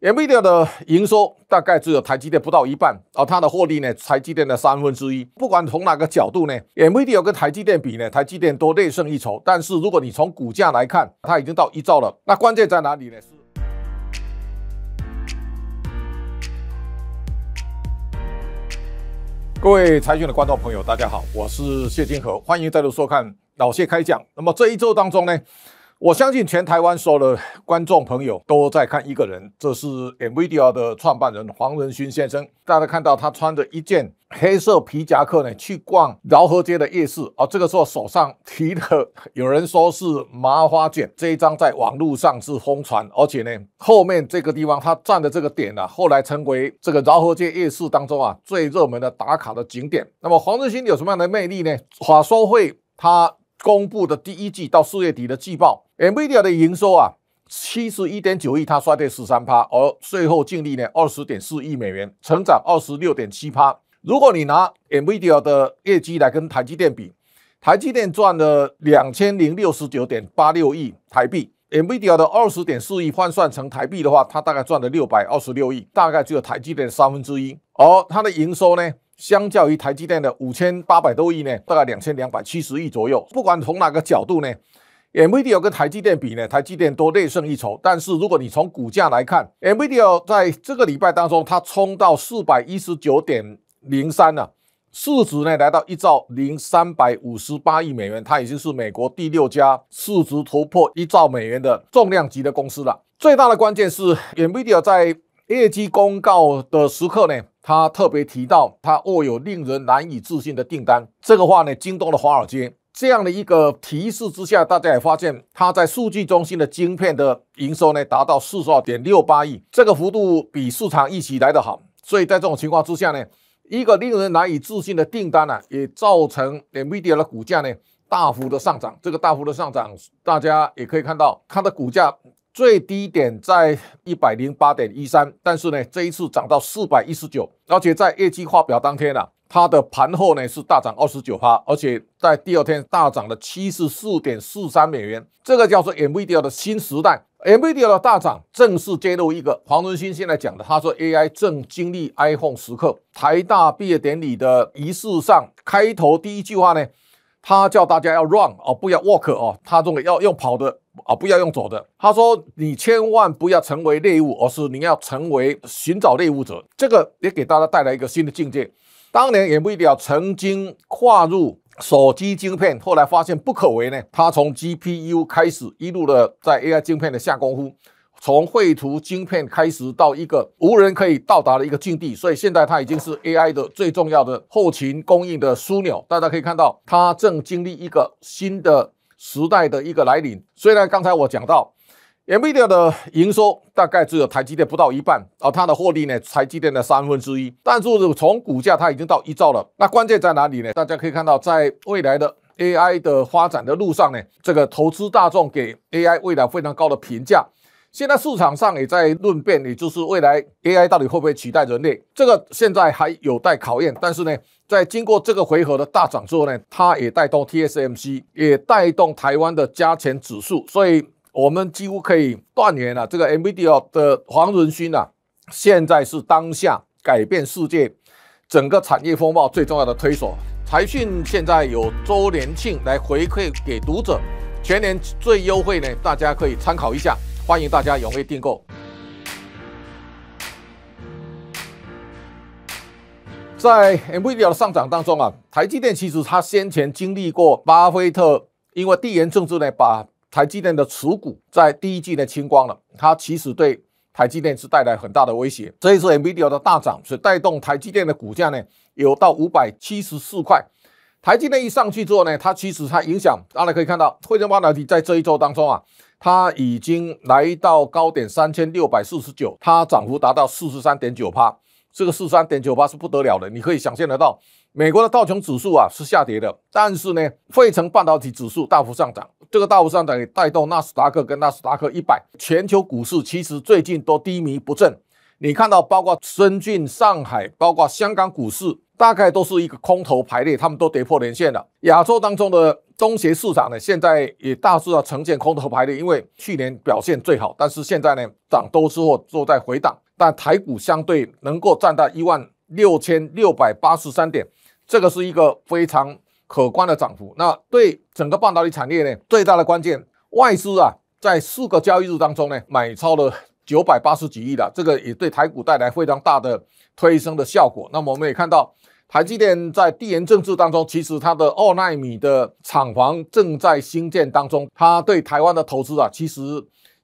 m i d 的营收大概只有台积电不到一半，而它的获利呢，台积电的三分之一。不管从哪个角度呢，AMD a 跟台积电比呢，台积电都略胜一筹。但是如果你从股价来看，它已经到一兆了，那关键在哪里呢？各位财经的观众朋友，大家好，我是谢金河，欢迎再度收看老谢开讲。那么这一周当中呢？我相信全台湾所有的观众朋友都在看一个人，这是 Nvidia 的创办人黄仁勋先生。大家看到他穿着一件黑色皮夹克呢，去逛饶河街的夜市啊。这个时候手上提的，有人说是麻花卷。这一张在网络上是疯传，而且呢，后面这个地方他站的这个点啊，后来成为这个饶河街夜市当中啊最热门的打卡的景点。那么黄仁勋有什么样的魅力呢？话说会他。公布的第一季到四月底的季报，NVIDIA 的营收啊，七十一点九亿，它衰退十三趴，而税后净利呢，二十点四亿美元，成长二十六点七趴。如果你拿 NVIDIA 的业绩来跟台积电比，台积电赚了两千零六十九点八六亿台币，NVIDIA 的二十点四亿换算成台币的话，它大概赚了六百二十六亿，大概只有台积电三分之一，而它的营收呢？相较于台积电的五千八百多亿呢，大概两千两百七十亿左右。不管从哪个角度呢，NVIDIA 跟台积电比呢，台积电都略胜一筹。但是如果你从股价来看，NVIDIA 在这个礼拜当中，它冲到四百一十九点零三了，市值呢来到一兆零三百五十八亿美元，它已经是美国第六家市值突破一兆美元的重量级的公司了。最大的关键是 NVIDIA 在。业绩公告的时刻呢，它特别提到它握有令人难以置信的订单，这个话呢惊动了华尔街。这样的一个提示之下，大家也发现它在数据中心的晶片的营收呢达到四十二点六八亿，这个幅度比市场预期来的好。所以在这种情况之下呢，一个令人难以置信的订单呢，也造成 v i d 的股价呢大幅的上涨。这个大幅的上涨，大家也可以看到它的股价。最低点在一百零八点一三，但是呢，这一次涨到四百一十九，而且在业绩发表当天啊，它的盘后呢是大涨二十九趴，而且在第二天大涨了七十四点四三美元。这个叫做 Nvidia 的新时代，Nvidia 的大涨正式揭露一个黄仁勋现在讲的，他说 AI 正经历 iPhone 时刻。台大毕业典礼的仪式上，开头第一句话呢？他叫大家要 run 哦，不要 walk 哦，他这个要用跑的啊，不要用走的。他说你千万不要成为猎物，而是你要成为寻找猎物者。这个也给大家带来一个新的境界。当年也不一定要曾经跨入手机晶片，后来发现不可为呢。他从 GPU 开始一路的在 AI 晶片的下功夫。从绘图晶片开始到一个无人可以到达的一个境地，所以现在它已经是 AI 的最重要的后勤供应的枢纽。大家可以看到，它正经历一个新的时代的一个来临。虽然刚才我讲到，Media 的营收大概只有台积电不到一半，而它的获利呢，台积电的三分之一。但是从股价，它已经到一兆了。那关键在哪里呢？大家可以看到，在未来的 AI 的发展的路上呢，这个投资大众给 AI 未来非常高的评价。现在市场上也在论辩，也就是未来 AI 到底会不会取代人类？这个现在还有待考验。但是呢，在经过这个回合的大涨之后呢，它也带动 TSMC，也带动台湾的加权指数。所以，我们几乎可以断言了，这个 NVIDIA 的黄仁勋啊，现在是当下改变世界整个产业风暴最重要的推手。财讯现在有周年庆来回馈给读者，全年最优惠呢，大家可以参考一下。欢迎大家踊跃订购。在 Nvidia 的上涨当中啊，台积电其实它先前经历过巴菲特，因为地缘政治呢，把台积电的持股在第一季呢清光了，它其实对台积电是带来很大的威胁。这一次 Nvidia 的大涨，所以带动台积电的股价呢有到五百七十四块。台积电一上去之后呢，它其实它影响，大家可以看到，汇成半导体在这一周当中啊。它已经来到高点三千六百四十九，它涨幅达到四十三点九八，这个四十三点九八是不得了的，你可以想象得到，美国的道琼指数啊是下跌的，但是呢，费城半导体指数大幅上涨，这个大幅上涨也带动纳斯达克跟纳斯达克一百，全球股市其实最近都低迷不振。你看到，包括深圳、上海，包括香港股市，大概都是一个空头排列，他们都跌破连线了。亚洲当中的中协市场呢，现在也大致要呈现空头排列，因为去年表现最好，但是现在呢涨多之后都在回档。但台股相对能够站到一万六千六百八十三点，这个是一个非常可观的涨幅。那对整个半导体产业呢，最大的关键外资啊，在四个交易日当中呢买超了。九百八十几亿了，这个也对台股带来非常大的推升的效果。那么我们也看到，台积电在地缘政治当中，其实它的二纳米的厂房正在兴建当中，它对台湾的投资啊，其实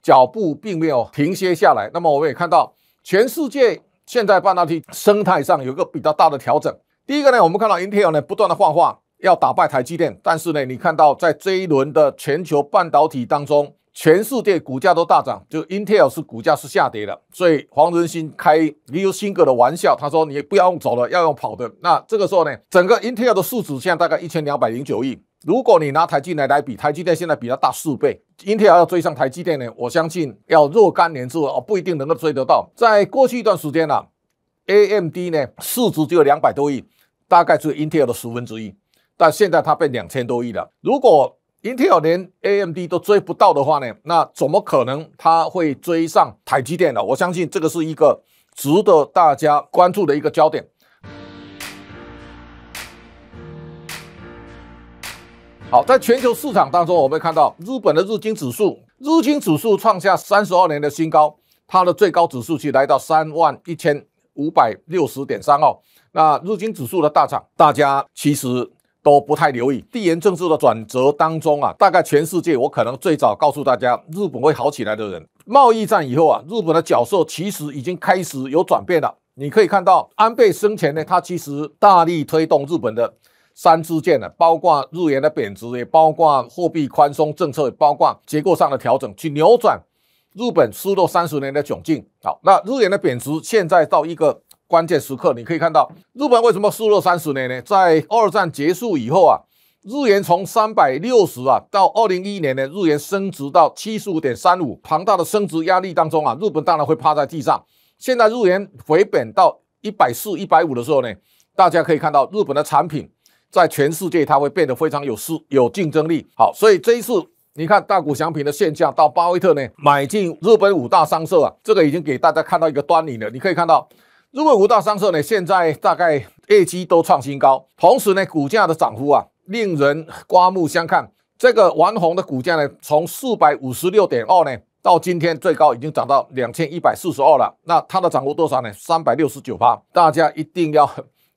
脚步并没有停歇下来。那么我们也看到，全世界现在半导体生态上有一个比较大的调整。第一个呢，我们看到英特尔呢不断的幻化要打败台积电，但是呢，你看到在这一轮的全球半导体当中。全世界股价都大涨，就 Intel 是股价是下跌的，所以黄仁勋开 Liu 辛格的玩笑，他说：“你不要用走了，要用跑的。”那这个时候呢，整个 Intel 的市值现在大概一千两百零九亿。如果你拿台积电来比，台积电现在比它大四倍。Intel 要追上台积电呢，我相信要若干年之后，不一定能够追得到。在过去一段时间呢，AMD 呢市值只有两百多亿，大概有 Intel 的十分之一，但现在它变两千多亿了。如果 Intel 连 AMD 都追不到的话呢，那怎么可能它会追上台积电呢？我相信这个是一个值得大家关注的一个焦点。好，在全球市场当中，我们看到日本的日经指数，日经指数创下三十二年的新高，它的最高指数去来到三万一千五百六十点三哦。那日经指数的大涨，大家其实。都不太留意地缘政治的转折当中啊，大概全世界我可能最早告诉大家，日本会好起来的人。贸易战以后啊，日本的角色其实已经开始有转变了。你可以看到安倍生前呢，他其实大力推动日本的三支箭呢，包括日元的贬值，也包括货币宽松政策，也包括结构上的调整，去扭转日本失落三十年的窘境。好，那日元的贬值现在到一个。关键时刻，你可以看到日本为什么输了三十年呢？在二战结束以后啊，日元从三百六十啊到二零一一年呢，日元升值到七十五点三五，庞大的升值压力当中啊，日本当然会趴在地上。现在日元回本到一百四、一百五的时候呢，大家可以看到日本的产品在全世界它会变得非常有市、有竞争力。好，所以这一次你看大股祥品的现象，到巴菲特呢买进日本五大商社啊，这个已经给大家看到一个端倪了。你可以看到。如果五大商社呢，现在大概业绩都创新高，同时呢，股价的涨幅啊，令人刮目相看。这个王红的股价呢，从四百五十六点二呢，到今天最高已经涨到两千一百四十二了。那它的涨幅多少呢？三百六十九八。大家一定要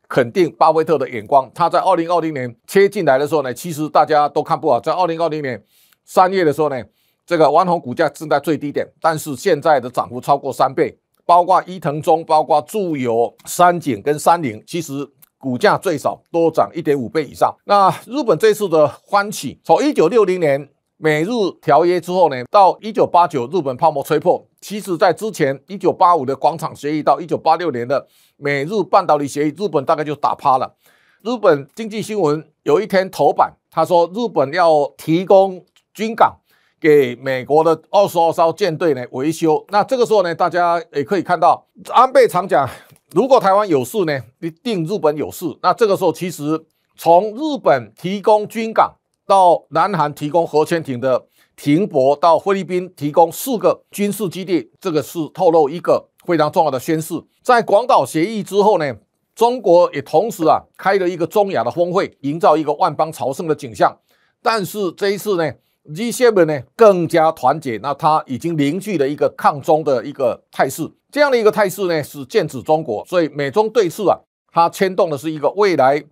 肯定巴菲特的眼光。他在二零二零年切进来的时候呢，其实大家都看不好。在二零二零年三月的时候呢，这个王红股价正在最低点，但是现在的涨幅超过三倍。包括伊藤忠，包括住友、三井跟三菱，其实股价最少多涨一点五倍以上。那日本这次的欢起，从一九六零年美日条约之后呢，到一九八九日本泡沫吹破，其实在之前一九八五的广场协议到一九八六年的美日半导体协议，日本大概就打趴了。日本经济新闻有一天头版，他说日本要提供军港。给美国的二十二艘舰队呢维修，那这个时候呢，大家也可以看到，安倍常讲，如果台湾有事呢，一定日本有事。那这个时候，其实从日本提供军港，到南韩提供核潜艇的停泊，到菲律宾提供四个军事基地，这个是透露一个非常重要的宣示。在广岛协议之后呢，中国也同时啊开了一个中亚的峰会，营造一个万邦朝圣的景象。但是这一次呢？G7 们呢更加团结，那它已经凝聚了一个抗中的一个态势，这样的一个态势呢是剑指中国，所以美中对峙啊，它牵动的是一个未来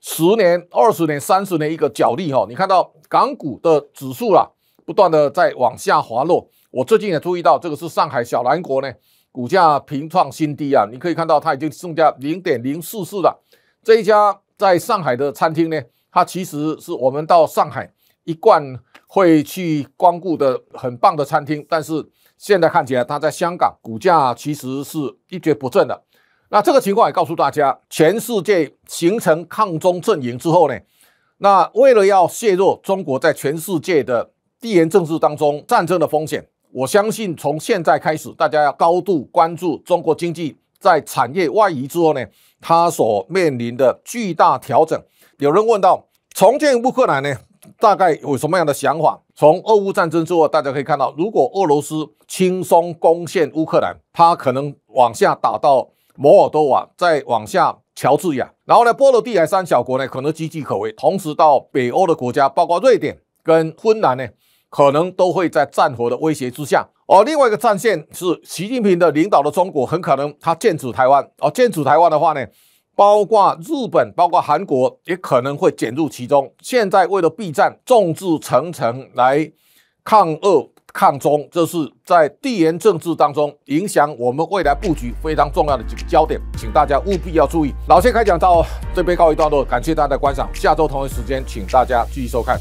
十年、二十年、三十年一个角力哈。你看到港股的指数啦，不断的在往下滑落。我最近也注意到，这个是上海小南国呢，股价平创新低啊。你可以看到它已经剩下零点零四四了。这一家在上海的餐厅呢，它其实是我们到上海一贯。会去光顾的很棒的餐厅，但是现在看起来，它在香港股价其实是一蹶不振的。那这个情况也告诉大家，全世界形成抗中阵营之后呢，那为了要削弱中国在全世界的地缘政治当中战争的风险，我相信从现在开始，大家要高度关注中国经济在产业外移之后呢，它所面临的巨大调整。有人问到重建乌克兰呢？大概有什么样的想法？从俄乌战争之后，大家可以看到，如果俄罗斯轻松攻陷乌克兰，它可能往下打到摩尔多瓦，再往下乔治亚，然后呢，波罗的海三小国呢，可能岌岌可危。同时，到北欧的国家，包括瑞典跟芬兰呢，可能都会在战火的威胁之下。而另外一个战线是习近平的领导的中国，很可能他建主台湾。哦，建主台湾的话呢？包括日本，包括韩国，也可能会卷入其中。现在为了避战，众志成城来抗俄抗中，这是在地缘政治当中影响我们未来布局非常重要的几个焦点，请大家务必要注意。老谢开讲到这边告一段落，感谢大家的观赏，下周同一时间，请大家继续收看。